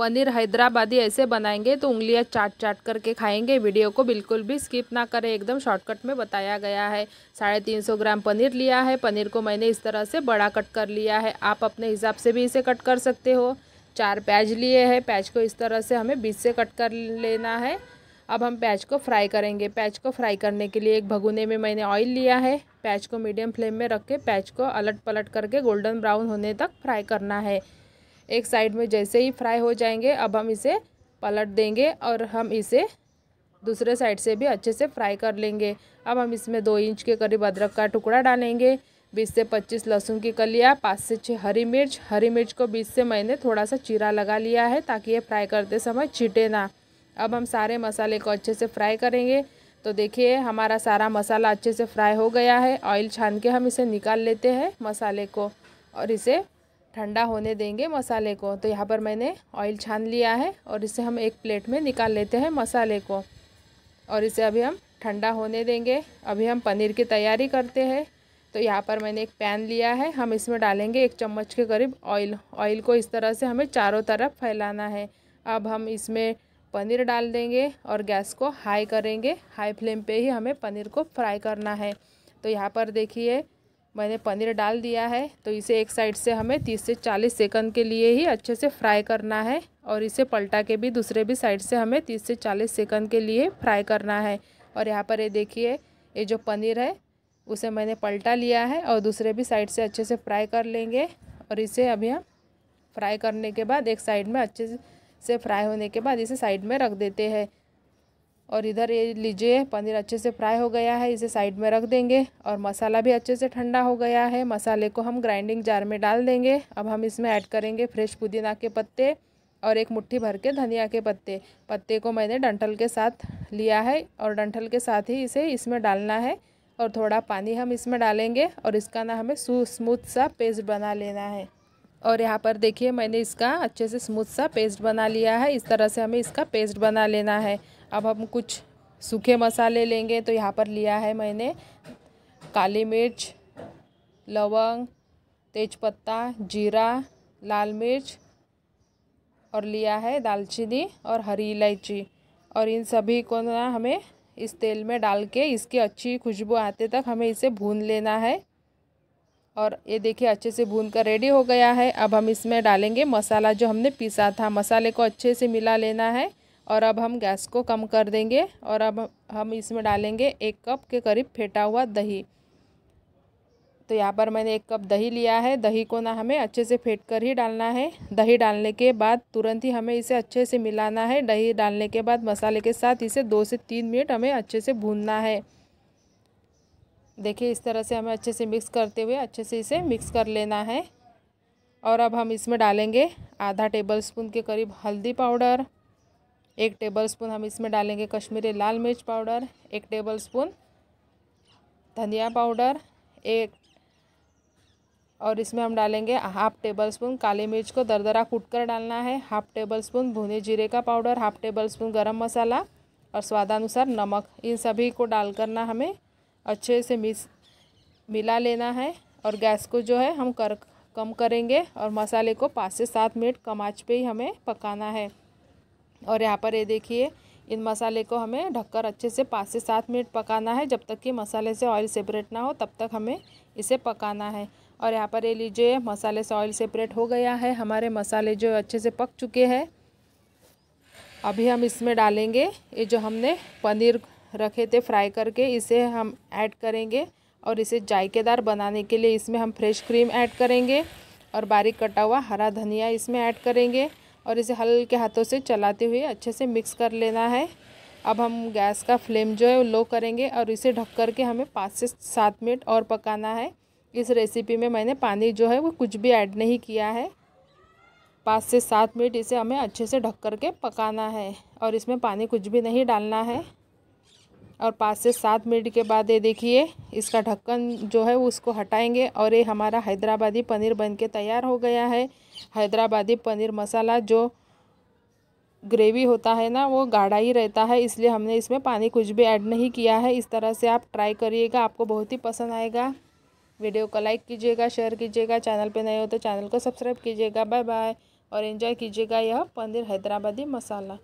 पनीर हैदराबादी ऐसे बनाएंगे तो उंगलियां चाट चाट करके खाएंगे वीडियो को बिल्कुल भी स्किप ना करें एकदम शॉर्टकट में बताया गया है साढ़े तीन सौ ग्राम पनीर लिया है पनीर को मैंने इस तरह से बड़ा कट कर लिया है आप अपने हिसाब से भी इसे कट कर सकते हो चार प्याज लिए हैं प्याज को इस तरह से हमें बीच से कट कर लेना है अब हम प्याज को फ्राई करेंगे प्याज को फ्राई करने के लिए एक भगुने में मैंने ऑयल लिया है प्याज को मीडियम फ्लेम में रख के प्याज को अलट पलट करके गोल्डन ब्राउन होने तक फ्राई करना है एक साइड में जैसे ही फ्राई हो जाएंगे अब हम इसे पलट देंगे और हम इसे दूसरे साइड से भी अच्छे से फ्राई कर लेंगे अब हम इसमें दो इंच के करीब अदरक का टुकड़ा डालेंगे बीस से पच्चीस लहसुन की कलियाँ पाँच से छः हरी मिर्च हरी मिर्च को बीस से मैंने थोड़ा सा चीरा लगा लिया है ताकि ये फ्राई करते समय छीटे ना अब हम सारे मसाले को अच्छे से फ्राई करेंगे तो देखिए हमारा सारा मसाला अच्छे से फ्राई हो गया है ऑयल छान के हम इसे निकाल लेते हैं मसाले को और इसे ठंडा होने देंगे मसाले को तो यहाँ पर मैंने ऑयल छान लिया है और इसे हम एक प्लेट में निकाल लेते हैं मसाले को और इसे अभी हम ठंडा होने देंगे अभी हम पनीर की तैयारी करते हैं तो यहाँ पर मैंने एक पैन लिया है हम इसमें डालेंगे एक चम्मच के करीब ऑयल ऑयल को इस तरह से हमें चारों तरफ फैलाना है अब हम इसमें पनीर डाल देंगे और गैस को हाई करेंगे हाई फ्लेम पे ही हमें पनीर को फ्राई करना है तो यहाँ पर देखिए मैंने पनीर डाल दिया है तो इसे एक साइड से हमें 30 से 40 सेकंड के लिए ही अच्छे से फ्राई करना है और इसे पलटा के भी दूसरे भी साइड से हमें 30 से 40 सेकंड के लिए फ्राई करना है और यहाँ पर ये देखिए ये जो पनीर है उसे मैंने पलटा लिया है और दूसरे भी साइड से अच्छे से फ्राई कर लेंगे और इसे अभी हम फ्राई करने के बाद एक साइड में अच्छे से फ्राई होने के बाद इसे साइड में रख देते हैं और इधर ये लीजिए पनीर अच्छे से फ्राई हो गया है इसे साइड में रख देंगे और मसाला भी अच्छे से ठंडा हो गया है मसाले को हम ग्राइंडिंग जार में डाल देंगे अब हम इसमें ऐड करेंगे फ्रेश पुदीना के पत्ते और एक मुट्ठी भर के धनिया के पत्ते पत्ते को मैंने डंठल के साथ लिया है और डंठल के साथ ही इसे इसमें डालना है और थोड़ा पानी हम इसमें डालेंगे और इसका ना हमें स्मूथ सा पेस्ट बना लेना है और यहाँ पर देखिए मैंने इसका अच्छे से स्मूथ सा पेस्ट बना लिया है इस तरह से हमें इसका पेस्ट बना लेना है अब हम कुछ सूखे मसाले लेंगे तो यहाँ पर लिया है मैंने काली मिर्च लवंग तेजपत्ता जीरा लाल मिर्च और लिया है दालचीनी और हरी इलायची और इन सभी को ना हमें इस तेल में डाल के इसकी अच्छी खुशबू आते तक हमें इसे भून लेना है और ये देखिए अच्छे से भून कर रेडी हो गया है अब हम इसमें डालेंगे मसाला जो हमने पीसा था मसाले को अच्छे से मिला लेना है और अब हम गैस को कम कर देंगे और अब हम इसमें डालेंगे एक कप के करीब फेंटा हुआ दही तो यहाँ पर मैंने एक कप दही लिया है दही को ना हमें अच्छे से फेंट कर ही डालना है दही डालने के बाद तुरंत ही हमें इसे अच्छे से मिलाना है दही डालने के बाद मसाले के साथ इसे दो से तीन मिनट हमें अच्छे से भूनना है देखिए इस तरह से हमें अच्छे से मिक्स करते हुए अच्छे से इसे मिक्स कर लेना है और अब हम इसमें डालेंगे आधा टेबल स्पून के करीब हल्दी पाउडर एक टेबलस्पून हम इसमें डालेंगे कश्मीरी लाल मिर्च पाउडर एक टेबलस्पून धनिया पाउडर एक और इसमें हम डालेंगे हाफ टेबल स्पून काली मिर्च को दरदरा कूट कर डालना है हाफ टेबल स्पून भुने जीरे का पाउडर हाफ टेबल स्पून गर्म मसाला और स्वादानुसार नमक इन सभी को डाल करना हमें अच्छे से मिस मिला लेना है और गैस को जो है हम कर कम करेंगे और मसाले को पाँच से सात मिनट कम आँच पे ही हमें पकाना है और यहाँ पर ये देखिए इन मसाले को हमें ढककर अच्छे से पाँच से सात मिनट पकाना है जब तक कि मसाले से ऑयल सेपरेट ना हो तब तक हमें इसे पकाना है और यहाँ पर ये लीजिए मसाले से ऑयल सेपरेट हो गया है हमारे मसाले जो अच्छे से पक चुके हैं अभी हम इसमें डालेंगे ये जो हमने पनीर रखे थे फ्राई करके इसे हम ऐड करेंगे और इसे जायकेदार बनाने के लिए इसमें हम फ्रेश क्रीम ऐड करेंगे और बारीक कटा हुआ हरा धनिया इसमें ऐड करेंगे और इसे हल्के हाथों से चलाते हुए अच्छे से मिक्स कर लेना है अब हम गैस का फ्लेम जो है वो लो करेंगे और इसे ढक कर के हमें पाँच से सात मिनट और पकाना है इस रेसिपी में मैंने पानी जो है वो कुछ भी ऐड नहीं किया है पाँच से सात मिनट इसे हमें अच्छे से ढक कर के पकाना है और इसमें पानी कुछ भी नहीं डालना है और पाँच से सात मिनट के बाद ये देखिए इसका ढक्कन जो है उसको हटाएंगे और ये हमारा हैदराबादी पनीर बन के तैयार हो गया है हैदराबादी पनीर मसाला जो ग्रेवी होता है ना वो गाढ़ा ही रहता है इसलिए हमने इसमें पानी कुछ भी ऐड नहीं किया है इस तरह से आप ट्राई करिएगा आपको बहुत ही पसंद आएगा वीडियो को लाइक कीजिएगा शेयर कीजिएगा चैनल पे नए हो तो चैनल को सब्सक्राइब कीजिएगा बाय बाय और एंजॉय कीजिएगा यह पनीर हैदराबादी मसाला